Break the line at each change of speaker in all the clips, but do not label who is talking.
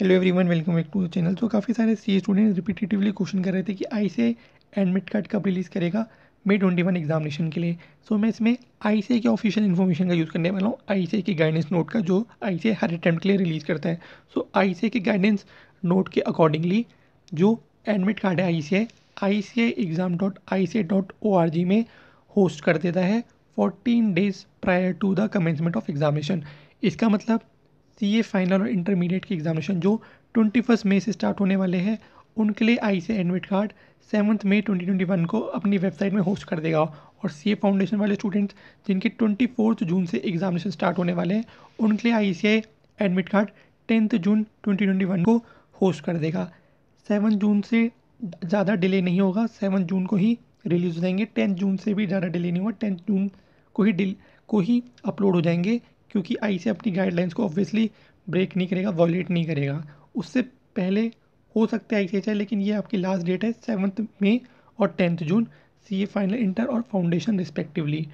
hello everyone welcome back to the channel तो काफ़ी सारे सी स्टूडेंट रिपीटेटिवली क्वेश्चन कर रहे थे कि आई
से एडमिट कार्ड कब रिलीज़ करेगा मे ट्वेंटी वन एग्जामिनेशन के लिए सो so, मैं इसमें आई से के ऑफिशियल इन्फॉर्मेशन का यूज़ करने वाला हूँ आई से के गाइडेंस नोट का जो आई से हर अटैम्प्ट के लिए रिलीज़ करता है सो so, आई के गाइडेंस नोट के अकॉर्डिंगली जो एडमिट कार्ड है I C I C exam dot I C dot O R G में होस्ट कर देता है fourteen days prior to the commencement of examination इसका मतलब सी ए फाइनल और इंटरमीडिएट की एग्जामिनेशन जो ट्वेंटी फर्स्ट मई से स्टार्ट होने वाले हैं उनके लिए I C admit card seventh May twenty twenty one को अपनी वेबसाइट में होस्ट कर देगा और सी ए फाउंडेशन वाले स्टूडेंट्स जिनके ट्वेंटी फोर्थ जून से एग्जामिनेशन स्टार्ट होने वाले हैं उनके लिए I C I admit card tenth June twenty twenty one को होस्ट कर देगा सेवन जून से ज़्यादा डिले नहीं होगा सेवन जून को ही रिलीज़ हो जाएंगे टेंथ जून से भी ज़्यादा डिले नहीं होगा टेंथ जून को ही डिल को ही अपलोड हो जाएंगे क्योंकि आई से अपनी गाइडलाइंस को ऑब्वियसली ब्रेक नहीं करेगा वॉलेट नहीं करेगा उससे पहले हो सकता है आई लेकिन ये आपकी लास्ट डेट है सेवन्थ मई और tenth June C A final inter और फाउंडेशन रिस्पेक्टिवली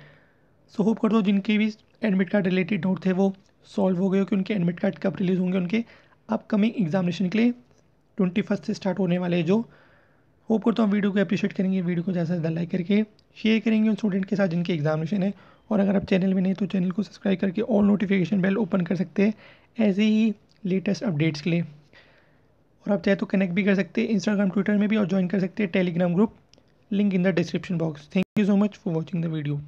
सो होप कर दो जिनके भी एडमिट कार्ड रिलेटेड डाउट थे वो सॉल्व हो गए कि उनके एडमिट कार्ड कब रिलीज़ होंगे उनके अपकमिंग एग्जामिनेशन के लिए ट्वेंटी फर्स्ट से स्टार्ट होने वाले जो होप करता हूँ वीडियो को अप्रिशिएट करेंगे वीडियो को ज़्यादा से ज़्यादा लाइक करके शेयर करेंगे उन स्टूडेंट के साथ जिनके एग्जामिनेशन है और अगर आप चैनल में नहीं तो चैनल को सब्सक्राइब करके ऑल नोटिफिकेशन बेल ओपन कर सकते हैं ऐसे ही लेटेस्ट अपडेट्स के लिए और आप चाहे तो कनेक्ट भी कर सकते हैं इंस्टाग्राम ट्विटर में भी और ज्वाइन कर सकते हैं Telegram
group link in the description box thank you so much for watching the video